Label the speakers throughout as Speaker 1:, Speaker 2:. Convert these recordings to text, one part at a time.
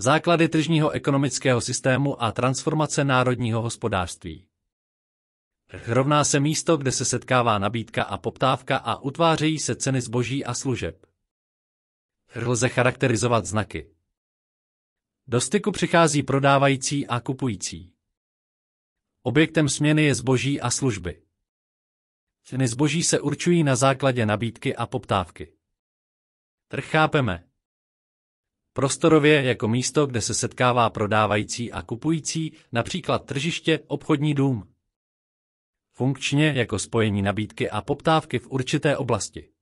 Speaker 1: základy tržního ekonomického systému a transformace národního hospodářství. Trh rovná se místo, kde se setkává nabídka a poptávka a utvářejí se ceny zboží a služeb. Trh lze charakterizovat znaky. Do styku přichází prodávající a kupující. Objektem směny je zboží a služby. Ceny zboží se určují na základě nabídky a poptávky. Trh chápeme Prostorově jako místo, kde se setkává prodávající a kupující, například tržiště, obchodní dům. Funkčně jako spojení nabídky a poptávky v určité oblasti.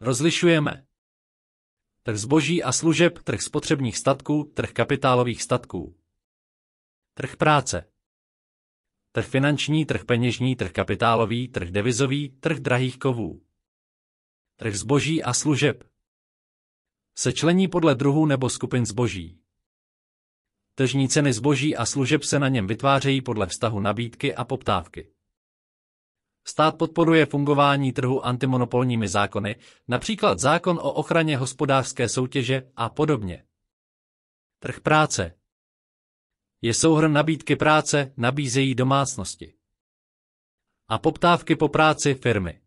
Speaker 1: Rozlišujeme trh zboží a služeb, trh spotřebních statků, trh kapitálových statků, trh práce, trh finanční, trh peněžní, trh kapitálový, trh devizový, trh drahých kovů, trh zboží a služeb se člení podle druhů nebo skupin zboží. Tržní ceny zboží a služeb se na něm vytvářejí podle vztahu nabídky a poptávky. Stát podporuje fungování trhu antimonopolními zákony, například zákon o ochraně hospodářské soutěže a podobně. Trh práce je souhrn nabídky práce, nabízejí domácnosti a poptávky po práci firmy.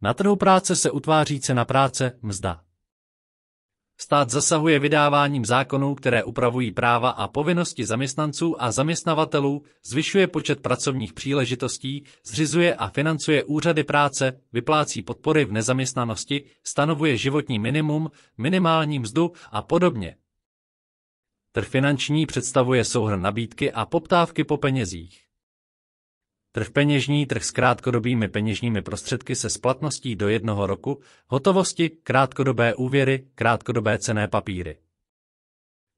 Speaker 1: Na trhu práce se utváří cena práce, mzda. Stát zasahuje vydáváním zákonů, které upravují práva a povinnosti zaměstnanců a zaměstnavatelů, zvyšuje počet pracovních příležitostí, zřizuje a financuje úřady práce, vyplácí podpory v nezaměstnanosti, stanovuje životní minimum, minimální mzdu a podobně. Trh finanční představuje souhrn nabídky a poptávky po penězích. Trh peněžní, trh s krátkodobými peněžními prostředky se splatností do jednoho roku, hotovosti, krátkodobé úvěry, krátkodobé cené papíry.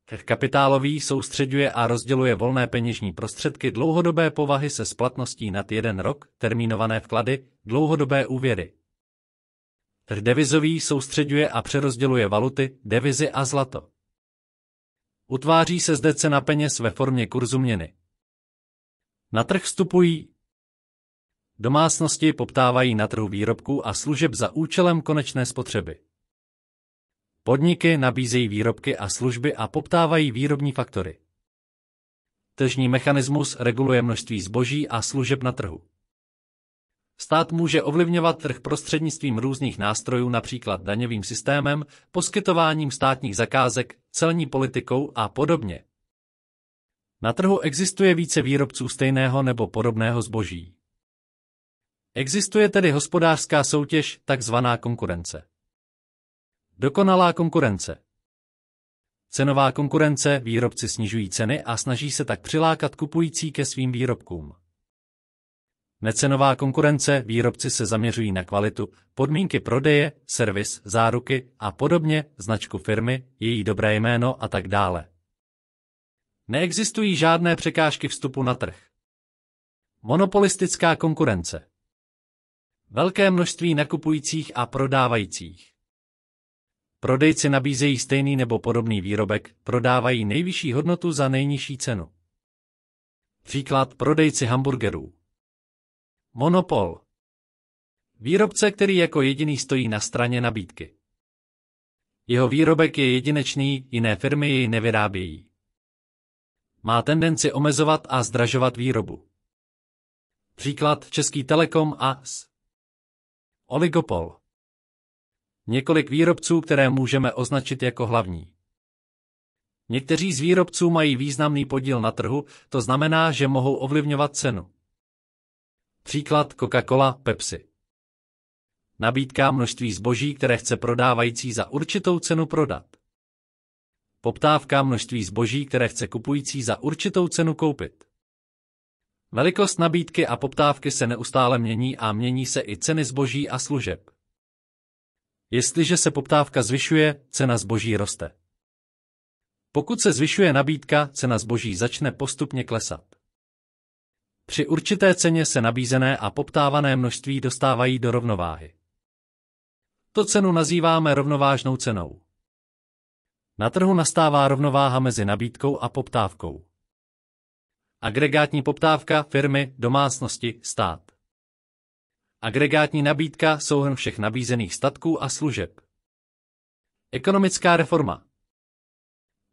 Speaker 1: Trh kapitálový soustředuje a rozděluje volné peněžní prostředky dlouhodobé povahy se splatností nad jeden rok, termínované vklady, dlouhodobé úvěry. Trh devizový soustředuje a přerozděluje valuty, devizy a zlato. Utváří se zde cena peněz ve formě kurzu měny. Na trh vstupují domácnosti poptávají na trhu výrobků a služeb za účelem konečné spotřeby. Podniky nabízejí výrobky a služby a poptávají výrobní faktory. Tržní mechanismus reguluje množství zboží a služeb na trhu. Stát může ovlivňovat trh prostřednictvím různých nástrojů, například daňovým systémem, poskytováním státních zakázek, celní politikou a podobně. Na trhu existuje více výrobců stejného nebo podobného zboží. Existuje tedy hospodářská soutěž, takzvaná konkurence. Dokonalá konkurence. Cenová konkurence výrobci snižují ceny a snaží se tak přilákat kupující ke svým výrobkům. Necenová konkurence výrobci se zaměřují na kvalitu, podmínky prodeje, servis, záruky a podobně, značku firmy, její dobré jméno a tak dále. Neexistují žádné překážky vstupu na trh. Monopolistická konkurence Velké množství nakupujících a prodávajících. Prodejci nabízejí stejný nebo podobný výrobek, prodávají nejvyšší hodnotu za nejnižší cenu. Příklad prodejci hamburgerů. Monopol. Výrobce, který jako jediný stojí na straně nabídky. Jeho výrobek je jedinečný, jiné firmy jej nevyrábějí. Má tendenci omezovat a zdražovat výrobu. Příklad Český Telekom a S. Oligopol. Několik výrobců, které můžeme označit jako hlavní. Někteří z výrobců mají významný podíl na trhu, to znamená, že mohou ovlivňovat cenu. Příklad Coca-Cola, Pepsi. Nabídka množství zboží, které chce prodávající za určitou cenu prodat. Poptávka množství zboží, které chce kupující za určitou cenu koupit. Velikost nabídky a poptávky se neustále mění a mění se i ceny zboží a služeb. Jestliže se poptávka zvyšuje, cena zboží roste. Pokud se zvyšuje nabídka, cena zboží začne postupně klesat. Při určité ceně se nabízené a poptávané množství dostávají do rovnováhy. To cenu nazýváme rovnovážnou cenou. Na trhu nastává rovnováha mezi nabídkou a poptávkou. Agregátní poptávka, firmy, domácnosti, stát. Agregátní nabídka souhrn všech nabízených statků a služeb. Ekonomická reforma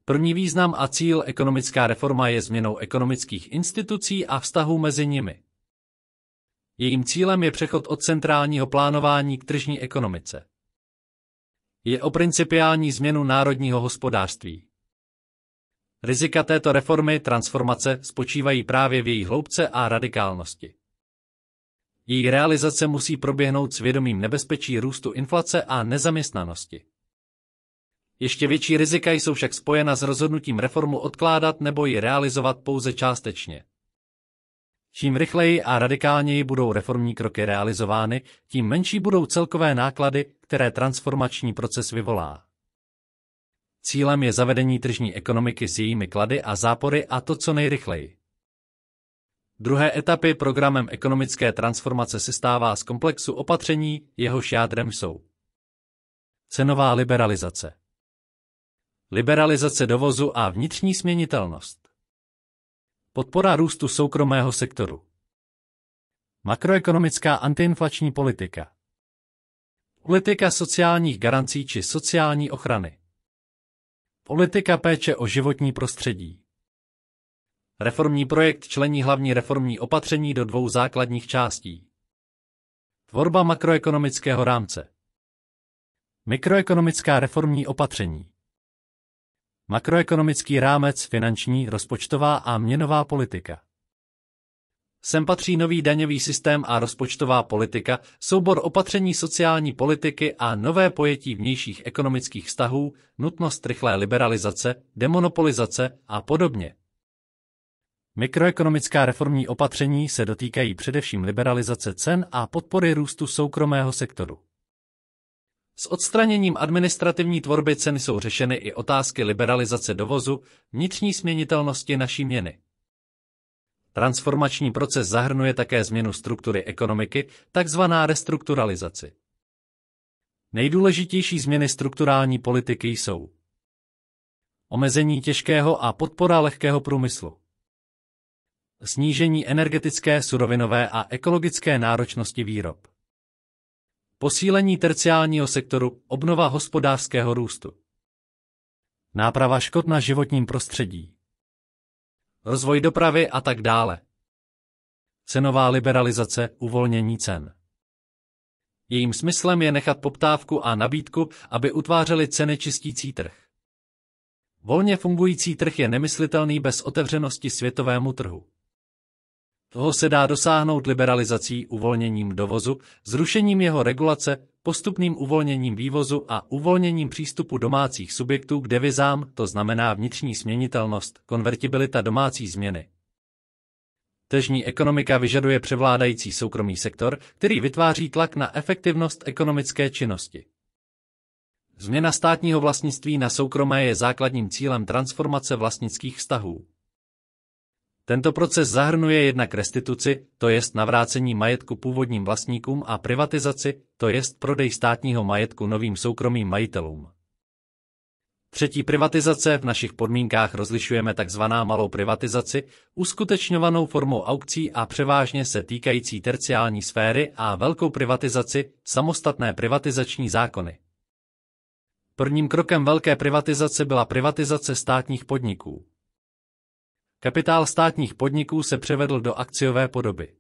Speaker 1: První význam a cíl ekonomická reforma je změnou ekonomických institucí a vztahů mezi nimi. Jejím cílem je přechod od centrálního plánování k tržní ekonomice. Je o principiální změnu národního hospodářství. Rizika této reformy transformace spočívají právě v její hloubce a radikálnosti. Její realizace musí proběhnout s vědomím nebezpečí růstu inflace a nezaměstnanosti. Ještě větší rizika jsou však spojena s rozhodnutím reformu odkládat nebo ji realizovat pouze částečně. Čím rychleji a radikálněji budou reformní kroky realizovány, tím menší budou celkové náklady, které transformační proces vyvolá. Cílem je zavedení tržní ekonomiky s jejími klady a zápory a to co nejrychleji. Druhé etapy programem ekonomické transformace se stává z komplexu opatření, jehož jádrem jsou cenová liberalizace, liberalizace dovozu a vnitřní směnitelnost, podpora růstu soukromého sektoru, makroekonomická antiinflační politika, politika sociálních garancí či sociální ochrany. Politika péče o životní prostředí. Reformní projekt člení hlavní reformní opatření do dvou základních částí. Tvorba makroekonomického rámce. Mikroekonomická reformní opatření. Makroekonomický rámec, finanční, rozpočtová a měnová politika. Sem patří nový daňový systém a rozpočtová politika, soubor opatření sociální politiky a nové pojetí vnějších ekonomických vztahů, nutnost rychlé liberalizace, demonopolizace a podobně. Mikroekonomická reformní opatření se dotýkají především liberalizace cen a podpory růstu soukromého sektoru. S odstraněním administrativní tvorby cen jsou řešeny i otázky liberalizace dovozu, vnitřní směnitelnosti naší měny. Transformační proces zahrnuje také změnu struktury ekonomiky, takzvaná restrukturalizaci. Nejdůležitější změny strukturální politiky jsou omezení těžkého a podpora lehkého průmyslu, snížení energetické, surovinové a ekologické náročnosti výrob, posílení terciálního sektoru, obnova hospodářského růstu, náprava škod na životním prostředí rozvoj dopravy a tak dále. Cenová liberalizace, uvolnění cen. Jejím smyslem je nechat poptávku a nabídku, aby utvářely ceny čistící trh. Volně fungující trh je nemyslitelný bez otevřenosti světovému trhu. Toho se dá dosáhnout liberalizací, uvolněním dovozu, zrušením jeho regulace, postupným uvolněním vývozu a uvolněním přístupu domácích subjektů k devizám, to znamená vnitřní směnitelnost, konvertibilita domácí změny. Tržní ekonomika vyžaduje převládající soukromý sektor, který vytváří tlak na efektivnost ekonomické činnosti. Změna státního vlastnictví na soukromé je základním cílem transformace vlastnických vztahů. Tento proces zahrnuje jednak restituci, to jest navrácení majetku původním vlastníkům a privatizaci, to jest prodej státního majetku novým soukromým majitelům. Třetí privatizace v našich podmínkách rozlišujeme tzv. malou privatizaci, uskutečňovanou formou aukcí a převážně se týkající terciální sféry a velkou privatizaci, samostatné privatizační zákony. Prvním krokem velké privatizace byla privatizace státních podniků. Kapitál státních podniků se převedl do akciové podoby.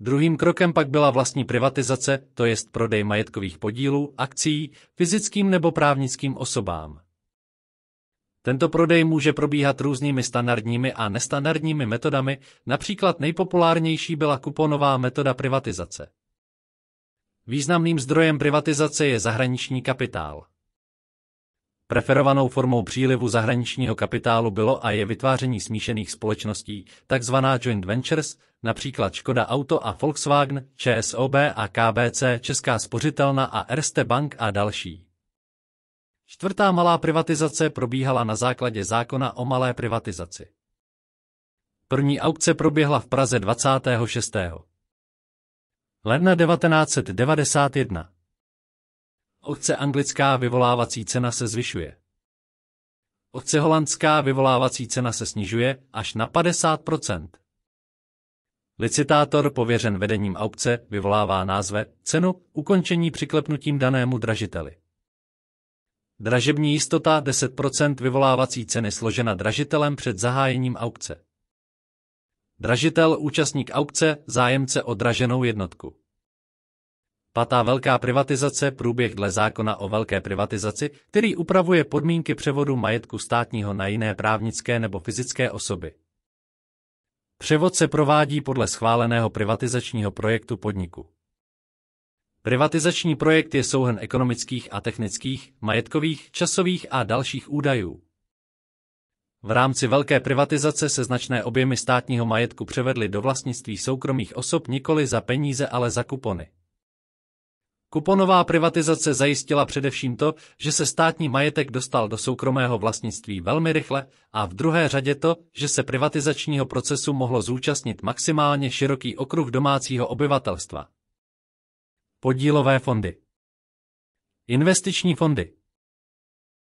Speaker 1: Druhým krokem pak byla vlastní privatizace, to jest prodej majetkových podílů, akcí, fyzickým nebo právnickým osobám. Tento prodej může probíhat různými standardními a nestandardními metodami, například nejpopulárnější byla kuponová metoda privatizace. Významným zdrojem privatizace je zahraniční kapitál. Preferovanou formou přílivu zahraničního kapitálu bylo a je vytváření smíšených společností, takzvaná joint ventures, například Škoda Auto a Volkswagen, ČSOB a KBC, Česká spořitelna a Erste Bank a další. Čtvrtá malá privatizace probíhala na základě zákona o malé privatizaci. První aukce proběhla v Praze 26. ledna 1991. Otce anglická vyvolávací cena se zvyšuje. Otce holandská vyvolávací cena se snižuje až na 50 Licitátor pověřen vedením aukce vyvolává názve, cenu, ukončení přiklepnutím danému dražiteli. Dražební jistota 10% vyvolávací ceny složena dražitelem před zahájením aukce. Dražitel, účastník aukce, zájemce o draženou jednotku. Pátá velká privatizace průběh dle zákona o velké privatizaci, který upravuje podmínky převodu majetku státního na jiné právnické nebo fyzické osoby. Převod se provádí podle schváleného privatizačního projektu podniku. Privatizační projekt je souhrn ekonomických a technických, majetkových, časových a dalších údajů. V rámci velké privatizace se značné objemy státního majetku převedly do vlastnictví soukromých osob nikoli za peníze, ale za kupony. Kuponová privatizace zajistila především to, že se státní majetek dostal do soukromého vlastnictví velmi rychle a v druhé řadě to, že se privatizačního procesu mohlo zúčastnit maximálně široký okruh domácího obyvatelstva. Podílové fondy Investiční fondy